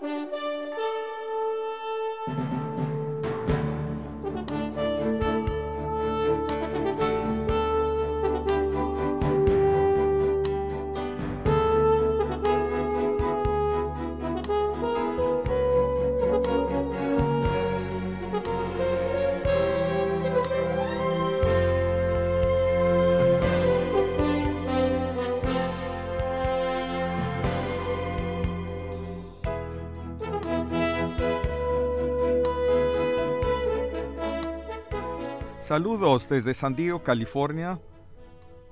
Música Saludos desde San Diego, California.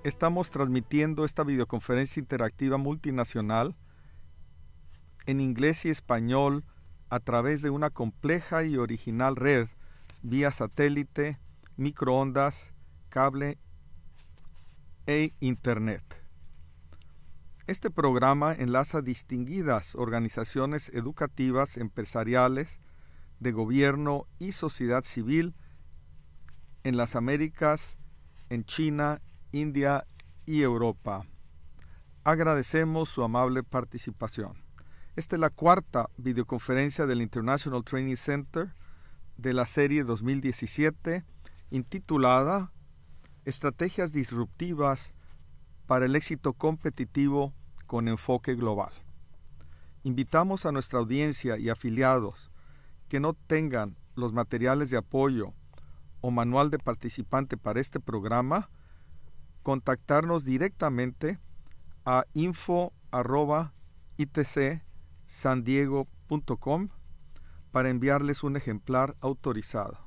Estamos transmitiendo esta videoconferencia interactiva multinacional en inglés y español a través de una compleja y original red vía satélite, microondas, cable e internet. Este programa enlaza distinguidas organizaciones educativas, empresariales, de gobierno y sociedad civil en las Américas, en China, India y Europa. Agradecemos su amable participación. Esta es la cuarta videoconferencia del International Training Center de la serie 2017 intitulada Estrategias Disruptivas para el éxito competitivo con enfoque global. Invitamos a nuestra audiencia y afiliados que no tengan los materiales de apoyo o manual de participante para este programa, contactarnos directamente a info.itcsandiego.com para enviarles un ejemplar autorizado.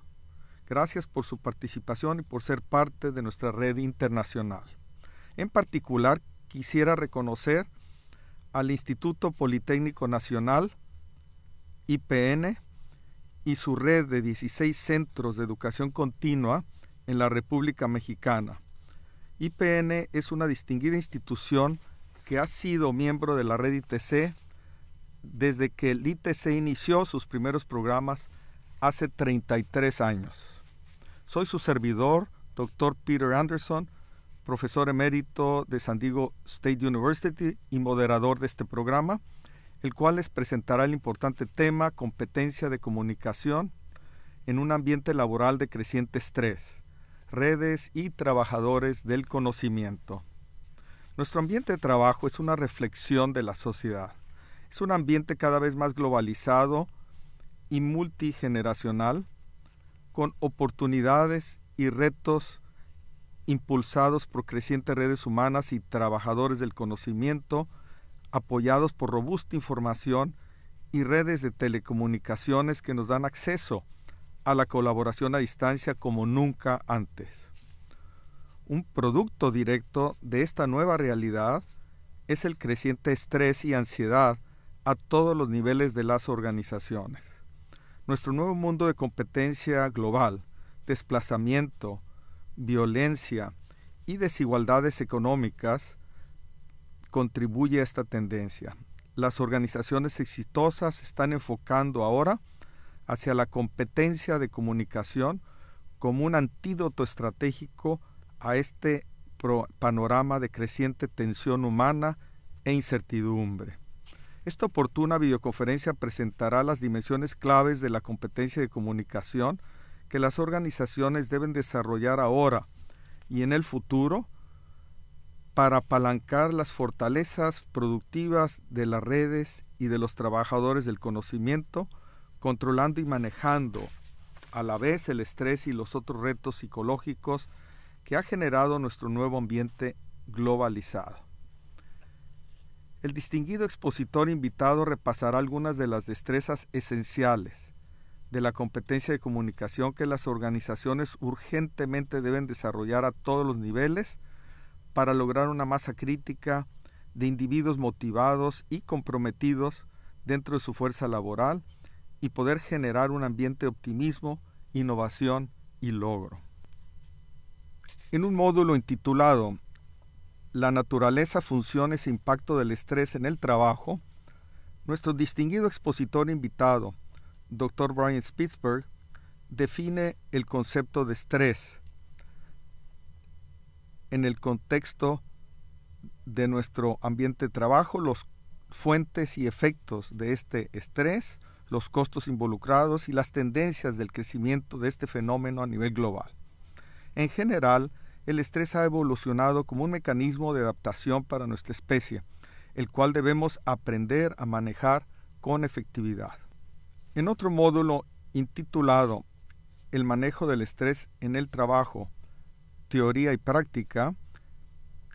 Gracias por su participación y por ser parte de nuestra red internacional. En particular, quisiera reconocer al Instituto Politécnico Nacional, IPN, y su red de 16 centros de educación continua en la República Mexicana. IPN es una distinguida institución que ha sido miembro de la red ITC desde que el ITC inició sus primeros programas hace 33 años. Soy su servidor, doctor Peter Anderson, profesor emérito de San Diego State University y moderador de este programa el cual les presentará el importante tema competencia de comunicación en un ambiente laboral de creciente estrés, redes y trabajadores del conocimiento. Nuestro ambiente de trabajo es una reflexión de la sociedad. Es un ambiente cada vez más globalizado y multigeneracional, con oportunidades y retos impulsados por crecientes redes humanas y trabajadores del conocimiento, apoyados por robusta información y redes de telecomunicaciones que nos dan acceso a la colaboración a distancia como nunca antes. Un producto directo de esta nueva realidad es el creciente estrés y ansiedad a todos los niveles de las organizaciones. Nuestro nuevo mundo de competencia global, desplazamiento, violencia y desigualdades económicas contribuye a esta tendencia. Las organizaciones exitosas están enfocando ahora hacia la competencia de comunicación como un antídoto estratégico a este panorama de creciente tensión humana e incertidumbre. Esta oportuna videoconferencia presentará las dimensiones claves de la competencia de comunicación que las organizaciones deben desarrollar ahora y en el futuro para apalancar las fortalezas productivas de las redes y de los trabajadores del conocimiento, controlando y manejando a la vez el estrés y los otros retos psicológicos que ha generado nuestro nuevo ambiente globalizado. El distinguido expositor invitado repasará algunas de las destrezas esenciales de la competencia de comunicación que las organizaciones urgentemente deben desarrollar a todos los niveles, para lograr una masa crítica de individuos motivados y comprometidos dentro de su fuerza laboral y poder generar un ambiente de optimismo, innovación y logro. En un módulo intitulado La naturaleza, funciones e impacto del estrés en el trabajo, nuestro distinguido expositor invitado, Dr. Brian Spitzberg, define el concepto de estrés en el contexto de nuestro ambiente de trabajo, las fuentes y efectos de este estrés, los costos involucrados y las tendencias del crecimiento de este fenómeno a nivel global. En general, el estrés ha evolucionado como un mecanismo de adaptación para nuestra especie, el cual debemos aprender a manejar con efectividad. En otro módulo intitulado El manejo del estrés en el trabajo, teoría y práctica,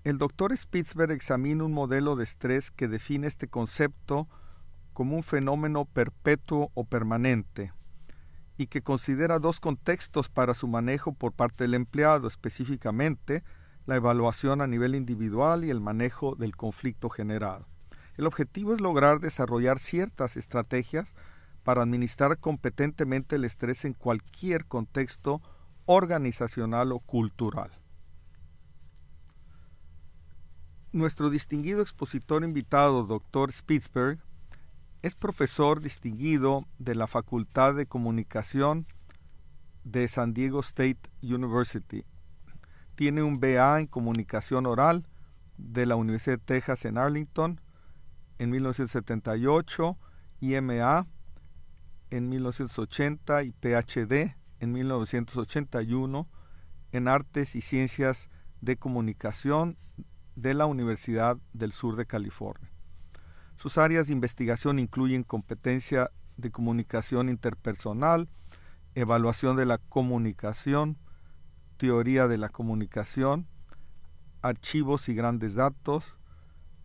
el doctor Spitzberg examina un modelo de estrés que define este concepto como un fenómeno perpetuo o permanente y que considera dos contextos para su manejo por parte del empleado, específicamente la evaluación a nivel individual y el manejo del conflicto generado. El objetivo es lograr desarrollar ciertas estrategias para administrar competentemente el estrés en cualquier contexto organizacional o cultural. Nuestro distinguido expositor invitado, Dr. Spitzberg, es profesor distinguido de la Facultad de Comunicación de San Diego State University. Tiene un BA en Comunicación Oral de la Universidad de Texas en Arlington en 1978 y en 1980 y PhD en 1981 en Artes y Ciencias de Comunicación de la Universidad del Sur de California. Sus áreas de investigación incluyen competencia de comunicación interpersonal, evaluación de la comunicación, teoría de la comunicación, archivos y grandes datos,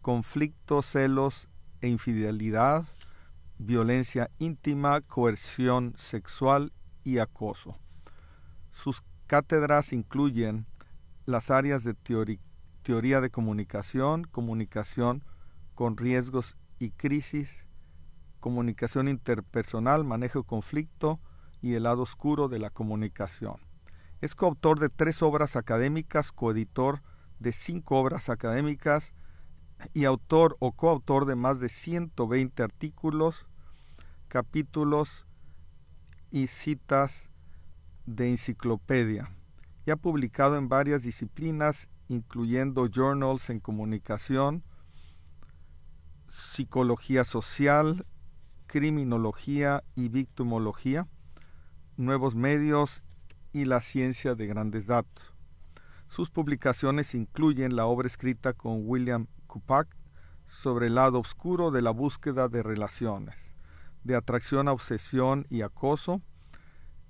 conflictos, celos e infidelidad, violencia íntima, coerción sexual y acoso. Sus cátedras incluyen las áreas de teoría de comunicación, comunicación con riesgos y crisis, comunicación interpersonal, manejo de conflicto y el lado oscuro de la comunicación. Es coautor de tres obras académicas, coeditor de cinco obras académicas y autor o coautor de más de 120 artículos, capítulos y citas de enciclopedia y ha publicado en varias disciplinas, incluyendo journals en comunicación, psicología social, criminología y victimología, nuevos medios y la ciencia de grandes datos. Sus publicaciones incluyen la obra escrita con William Kupak sobre el lado oscuro de la búsqueda de relaciones de atracción a obsesión y acoso,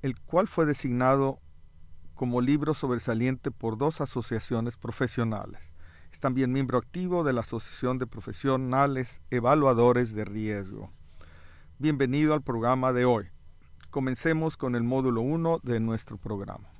el cual fue designado como libro sobresaliente por dos asociaciones profesionales. Es también miembro activo de la Asociación de Profesionales Evaluadores de Riesgo. Bienvenido al programa de hoy. Comencemos con el módulo 1 de nuestro programa.